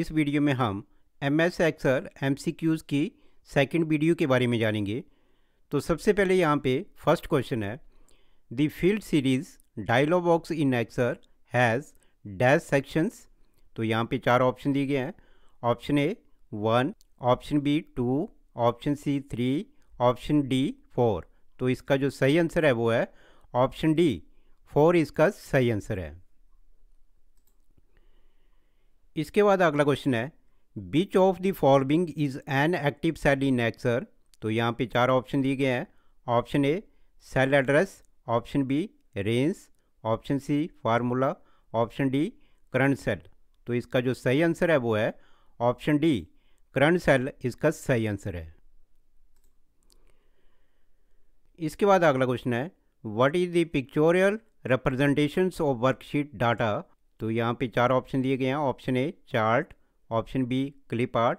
इस वीडियो में हम M S Excel M C Qs की सेकेंड वीडियो के बारे में जानेंगे तो सबसे पहले यहाँ पे फर्स्ट क्वेश्चन है the field series dialog box in Excel has dash sections तो यहाँ पे चार ऑप्शन दिए गए हैं option A one option B two option C three option D four तो इसका जो सही आंसर है वो है ऑप्शन डी फोर इसका सही आंसर है इसके बाद अगला क्वेश्चन है which of the following is an active cell in Excel तो यहाँ पे चार ऑप्शन दिए गए हैं option A cell address option B range option C formula option D current cell तो इसका जो सही आंसर है वो है ऑप्शन डी करंट सेल इसका सही आंसर है इसके बाद अगला क्वेश्चन है what is the pictorial representations of worksheet data तो यहाँ पे चार ऑप्शन दिए गए हैं option A chart option B clip art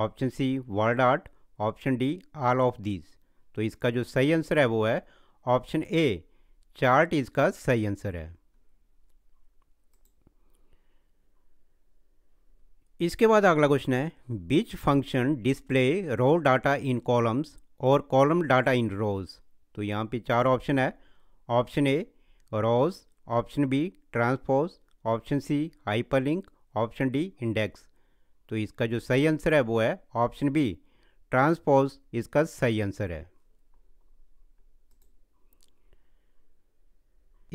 option C word art option D all of these तो इसका जो सही आंसर है वो है ऑप्शन ए चार्ट इसका सही आंसर है इसके बाद अगला क्वेश्चन है which function display row data in columns और कॉलम डाटा इन रोज तो यहाँ पे चार ऑप्शन है option A rows option B transpose option C hyperlink option D index तो इसका जो सही आंसर है वो है ऑप्शन बी ट्रांसपोज इसका सही आंसर है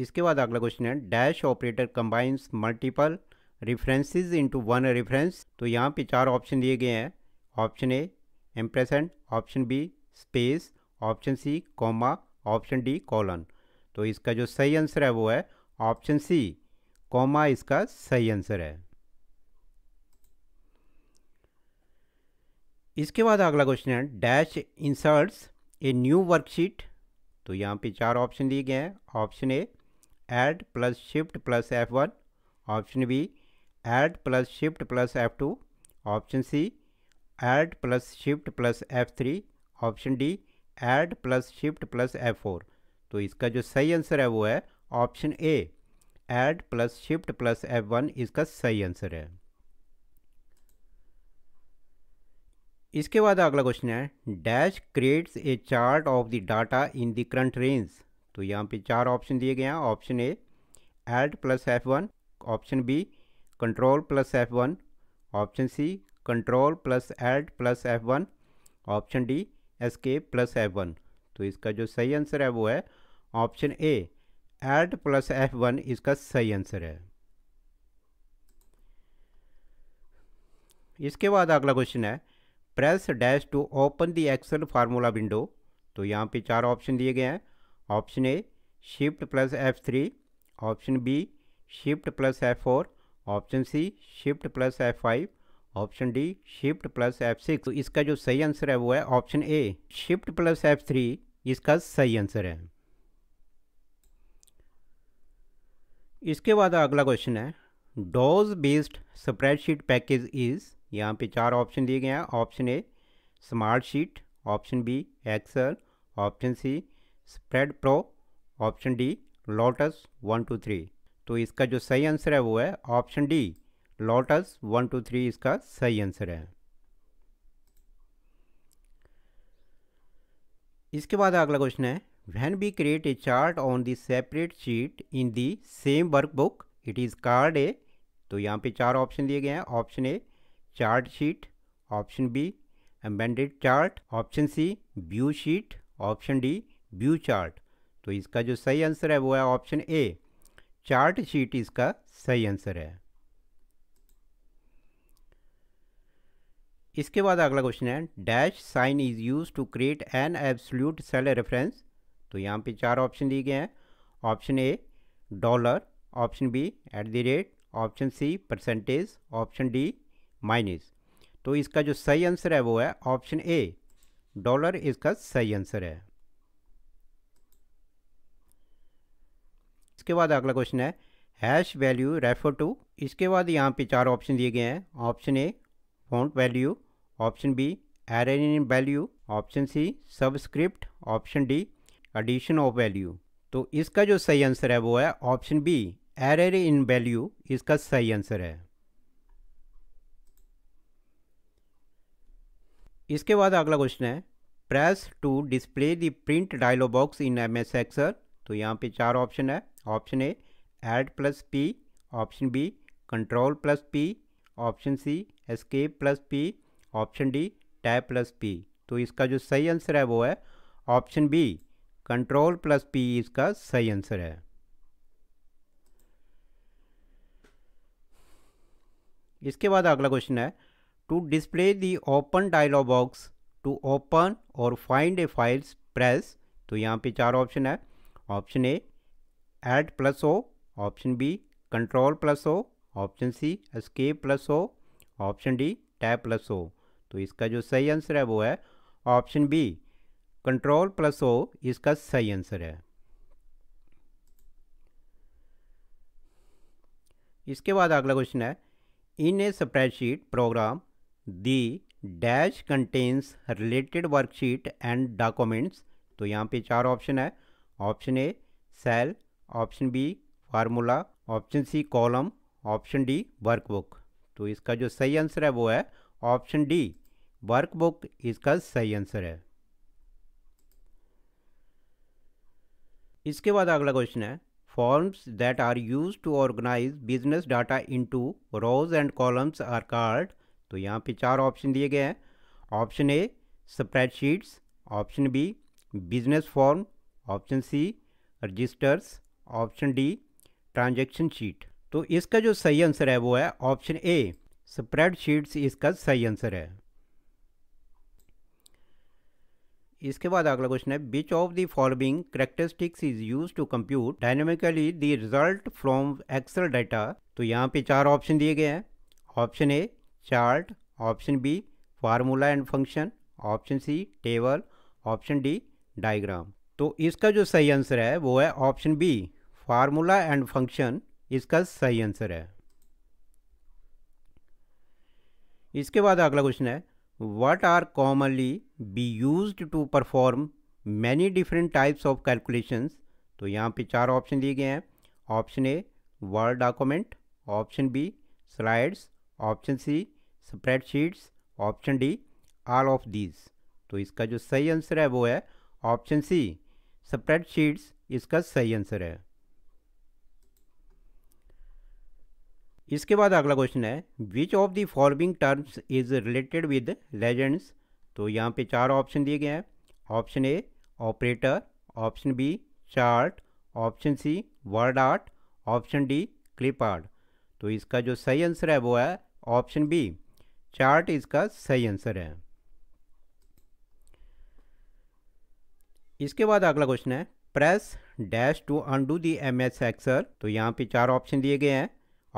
इसके बाद अगला क्वेश्चन है dash operator combines multiple references into one reference तो यहाँ पे चार ऑप्शन दिए गए हैं option A ampersand option B space option C comma option D colon तो इसका जो सही आंसर है वो है ऑप्शन सी कॉमा इसका सही आंसर है इसके बाद अगला क्वेश्चन है dash inserts a new worksheet तो यहाँ पे चार ऑप्शन दिए गए हैं option A alt plus shift plus F one option B alt plus shift plus F two option C add plus shift plus F three option D alt plus shift plus F four तो इसका जो सही answer है वो है option A add plus shift plus F one इसका सही answer है इसके बाद अगला क्वेश्चन है dash creates a chart of the data in the current range तो यहाँ पे चार ऑप्शन दिए गए हैं option A add plus F one option B control plus F one option C control plus alt plus F one option D S K plus F one तो इसका जो सही आंसर है वो है option A alt plus F one इसका सही answer है इसके बाद अगला क्वेश्चन है press dash to open the Excel formula window तो यहाँ पे चार ऑप्शन दिए गए हैं option A shift plus F three option B shift plus F four option C shift plus F five option D shift plus F six तो इसका जो सही आंसर है वो है option A shift plus F three इसका सही answer है इसके बाद अगला क्वेश्चन है DOS based spreadsheet package is यहाँ पे चार ऑप्शन दिए गए हैं option A smart sheet option B Excel option C spread pro option D Lotus one two three तो इसका जो सही आंसर है वो है option D Lotus one two three इसका सही आंसर है इसके बाद अगला क्वेश्चन है When we create a chart on the separate sheet in the same workbook, it is called a तो यहाँ पे चार ऑप्शन दिए गए हैं option A chart sheet option B embedded chart option C view sheet option D view chart तो इसका जो सही आंसर है वो है ऑप्शन ए चार्ट शीट इसका सही आंसर है इसके बाद अगला क्वेश्चन है dash sign is use to create an absolute cell reference तो यहाँ पे चार ऑप्शन दिए गए हैं option A dollar option B at the rate option C percentage option D minus तो इसका जो सही आंसर है वो है ऑप्शन ए डॉलर इसका सही आंसर है इसके बाद अगला क्वेश्चन है हैश वैल्यू रेफर टू इसके बाद यहाँ पे चार ऑप्शन दिए गए हैं option A font value option B error value option C subscript option D addition of value तो इसका जो सही आंसर है वो है option B error in value इसका सही आंसर है इसके बाद अगला क्वेश्चन है press to display the print dialog box in M S Excel तो यहाँ पे चार ऑप्शन है option A add plus P option B control plus P option C escape plus P option D tab plus P तो इसका जो सही answer है वो है option B control plus P इसका सही आंसर है इसके बाद अगला क्वेश्चन है to display the open dialog box to open और फाइंड ए फाइल्स प्रेस तो यहाँ पे चार ऑप्शन है option A alt plus O option B control plus O option C escape plus O option D tab plus ओ तो इसका जो सही आंसर है वो है option B control plus O इसका सही आंसर है इसके बाद अगला क्वेश्चन है in a spreadsheet program the dash contains related worksheet and documents तो यहाँ पे चार ऑप्शन है option A cell option B formula option C column option D workbook तो इसका जो सही आंसर है वो है ऑप्शन डी वर्कबुक इसका सही आंसर है इसके बाद अगला क्वेश्चन है forms that are use to organise business data into rows and columns are called तो यहाँ पे चार ऑप्शन दिए गए हैं option A spreadsheets option B business form option C registers option D transaction sheet तो इसका जो सही आंसर है वो है ऑप्शन ए स्प्रेडशीट्स इसका सही आंसर है इसके बाद अगला क्वेश्चन है which of the following characteristics is use to compute dynamically the result from Excel data तो यहाँ पे चार ऑप्शन दिए गए हैं option A chart option B formula and function option C table option D diagram तो इसका जो सही आंसर है वो है option B formula and function इसका सही आंसर है इसके बाद अगला क्वेश्चन है what are commonly be used to perform many different types of calculations तो यहाँ पे चार ऑप्शन दिए गए हैं option A Word document option B slides option C spreadsheets option D all of these तो इसका जो सही आंसर है वो है ऑप्शन सी स्प्रेडशीट्स इसका सही आंसर है इसके बाद अगला क्वेश्चन है which of the following terms is related with legends तो यहाँ पे चार ऑप्शन दिए गए हैं option A operator option B chart option C word art option D clip art तो इसका जो सही आंसर है वो है ऑप्शन बी चार्ट इसका सही आंसर है इसके बाद अगला क्वेश्चन है press dash to undo the M S Excel तो यहाँ पे चार ऑप्शन दिए गए हैं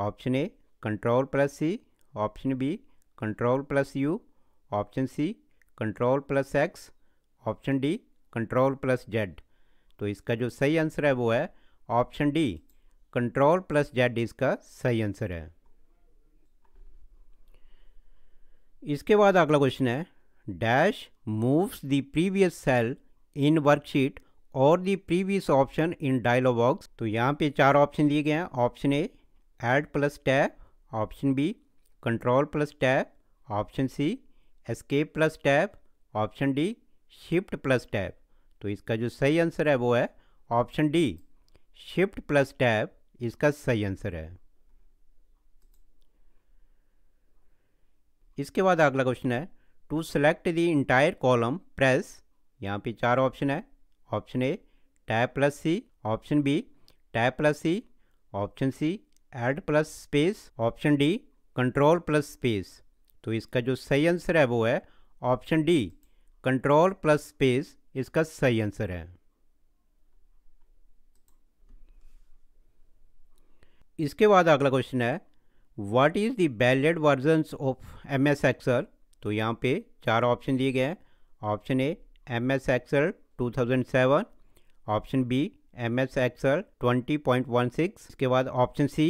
option A control plus C option B control plus U option C control plus X option D control plus Z तो इसका जो सही आंसर है वो है option D control plus Z इसका सही आंसर है इसके बाद अगला क्वेश्चन है dash moves the previous cell in worksheet और the previous option in dialog box तो यहाँ पे चार ऑप्शन दिए गए हैं option A add plus tab option B control plus tab option C escape plus tab option D shift plus tab तो इसका जो सही आंसर है वो है option D shift plus tab इसका सही आंसर है इसके बाद अगला क्वेश्चन है to select the entire column press यहाँ पे चार ऑप्शन है option A tap plus C option B tab plus C option C add plus space option D control plus space तो इसका जो सही आंसर है वो है option D control plus space इसका सही आंसर है इसके बाद अगला क्वेश्चन है what is the ballad version of M S Excel तो यहाँ पे चार ऑप्शन दिए गए हैं option A M S Excel two thousand seven option B M S Excel twenty point one six इसके बाद option C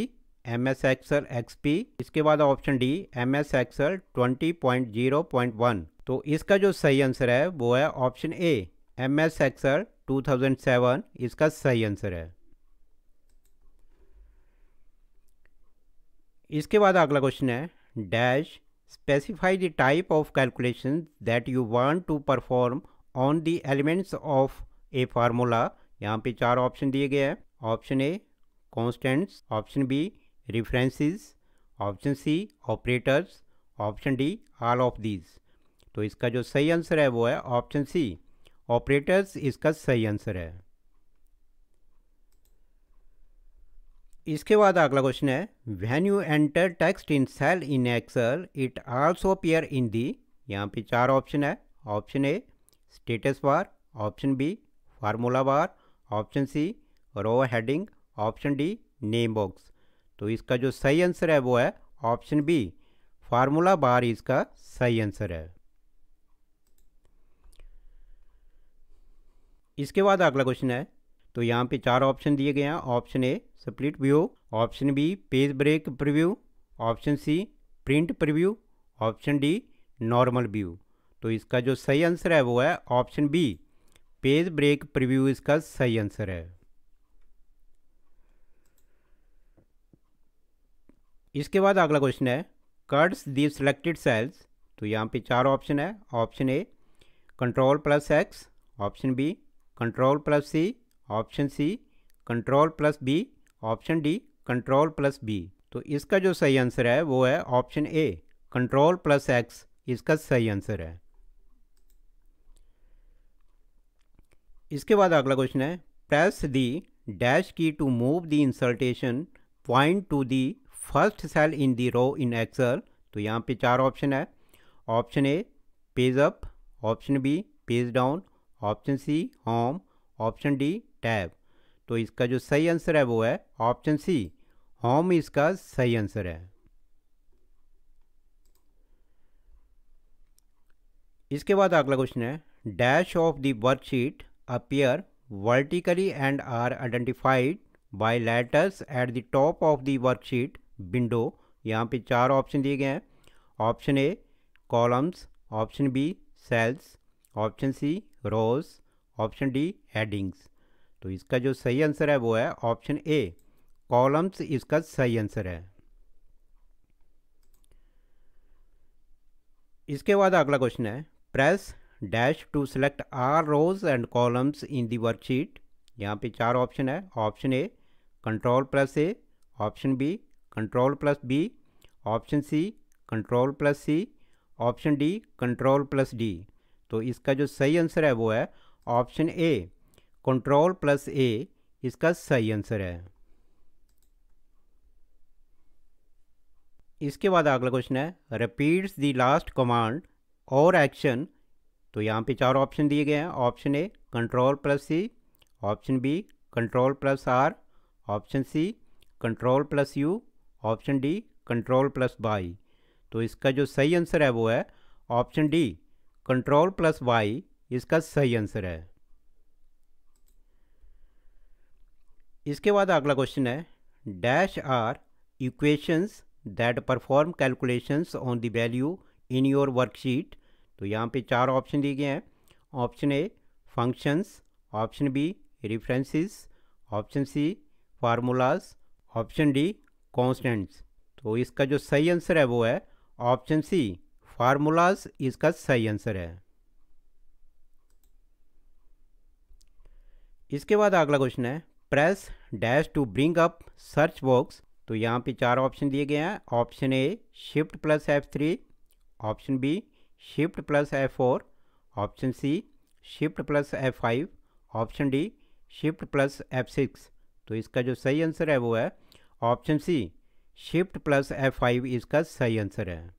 M S Excel X P इसके बाद option D M S Excel twenty point zero point one तो इसका जो सही answer है वो है option A M S Excel two thousand seven इसका सही आंसर है इसके बाद अगला क्वेश्चन है dash specify the type of calculation that you want to perform on the elements of a formula यहाँ पे चार ऑप्शन दिए गए हैं option A constants option B references option C operators option D all of these तो इसका जो सही आंसर है वो है ऑप्शन सी ऑपरेटर्स इसका सही आंसर है इसके बाद अगला क्वेश्चन है when you enter text in cell in Excel it also appear in the यहाँ पे चार ऑप्शन है option A status bar option B formula bar option C row heading option D name box तो इसका जो सही answer है वो है ऑप्शन बी फार्मूला बार इसका सही आंसर है इसके बाद अगला क्वेश्चन है तो यहाँ पे चार ऑप्शन दिए गए हैं option A split view option B page break preview option C print preview option D normal view तो इसका जो सही आंसर है वो है option B page break preview इसका सही आंसर है इसके बाद अगला क्वेश्चन है कट्स दी सिलेक्टेड सेल्स तो यहाँ पे चार ऑप्शन है option A control plus X option B control plus C option C control plus B option D control plus B तो इसका जो सही आंसर है वो है option A control plus X इसका सही आंसर है इसके बाद अगला क्वेश्चन है press the dash key to move the insertion point to the first cell in the row in Excel तो यहाँ पे चार ऑप्शन है option A page up option B page down option C home option D tab तो इसका जो सही answer है वो है ऑप्शन सी होम इसका सही आंसर है इसके बाद अगला क्वेश्चन है dash of the worksheet appear vertically and are identified by letters at the top of the worksheet window यहाँ पे चार ऑप्शन दिए गए हैं option A columns option B cells option C rows option D headings तो इसका जो सही आंसर है वो है ऑप्शन ए कॉलम्स इसका सही आंसर है इसके बाद अगला क्वेश्चन है press dash to select all rows and columns in the worksheet यहाँ पे चार ऑप्शन है option A control press A option B control plus B option C control plus C option D control plus D तो इसका जो सही answer है वो है option A control plus A इसका सही आंसर है इसके बाद अगला क्वेश्चन है repeats the last command or action तो यहाँ पे चार ऑप्शन दिए गए हैं option A control plus C option B control plus R option C control plus U option D control plus Y तो इसका जो सही आंसर है वो है option D control plus Y इसका सही आंसर है इसके बाद अगला क्वेश्चन है dash are equations that perform calculations on the value in your worksheet तो यहाँ पे चार ऑप्शन दिए गए हैं ऑप्शन ए functions option B references option C formulas option D constants तो इसका जो सही आंसर है वो है ऑप्शन सी फार्मूलाज इसका सही आंसर है इसके बाद अगला क्वेश्चन है press dash to bring up search box तो यहाँ पे चार ऑप्शन दिए गए हैं option A shift plus F three option B shift plus F four option C shift plus F five option D shift plus F six तो इसका जो सही आंसर है वो है option C shift plus F five इसका सही answer है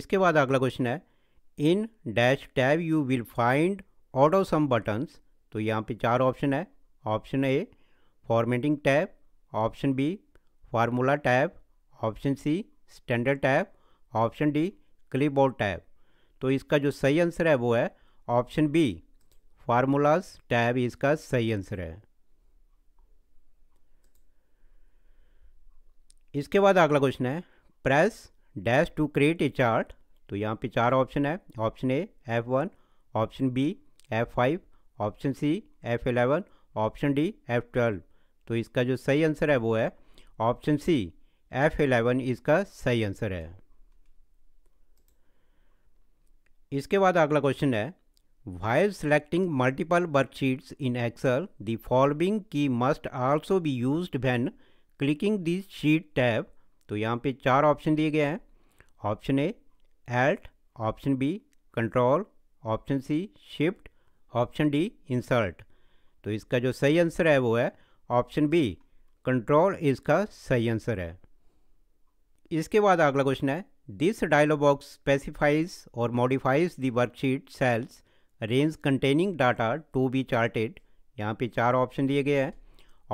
इसके बाद अगला क्वेश्चन है in dash tab you will find auto sum buttons तो यहाँ पे चार ऑप्शन है option A formatting tab option B formula tab option C standard tab option D clipboard tab तो इसका जो सही आंसर है वो है ऑप्शन बी फार्मूलाज टैब इसका सही आंसर है इसके बाद अगला क्वेश्चन है press dash to create a chart तो यहाँ पे चार ऑप्शन है option A F one option B F five option C F eleven option D F twelve तो इसका जो सही आंसर है वो है ऑप्शन सी एफ एलेवन इसका सही आंसर है इसके बाद अगला क्वेश्चन है while selecting multiple worksheets in Excel the key must must be use used clicking this sheet tab तो यहाँ पे चार ऑप्शन दिए गए हैं option A alt option B control option C shift option D insert तो इसका जो सही आंसर है वो है ऑप्शन बी कंट्रोल इसका सही आंसर है इसके बाद अगला क्वेश्चन है दिस डायलॉग बॉक्स स्पेसिफाइज और modifies the worksheet cells range containing data to be charted यहाँ पे चार ऑप्शन दिए गए हैं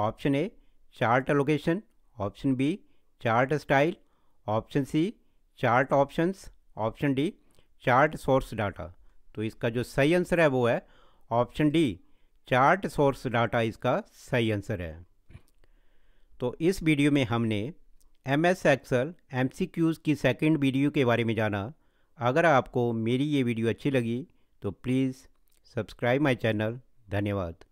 option A chart location option B chart style option C chart options option D chart source data तो इसका जो सही आंसर है वो है option D chart source data इसका सही आंसर है तो इस वीडियो में हमने M S Excel M C Qs की सेकेंड वीडियो के बारे में जाना अगर आपको मेरी ये वीडियो अच्छी लगी तो प्लीज़ सब्सक्राइब माई चैनल धन्यवाद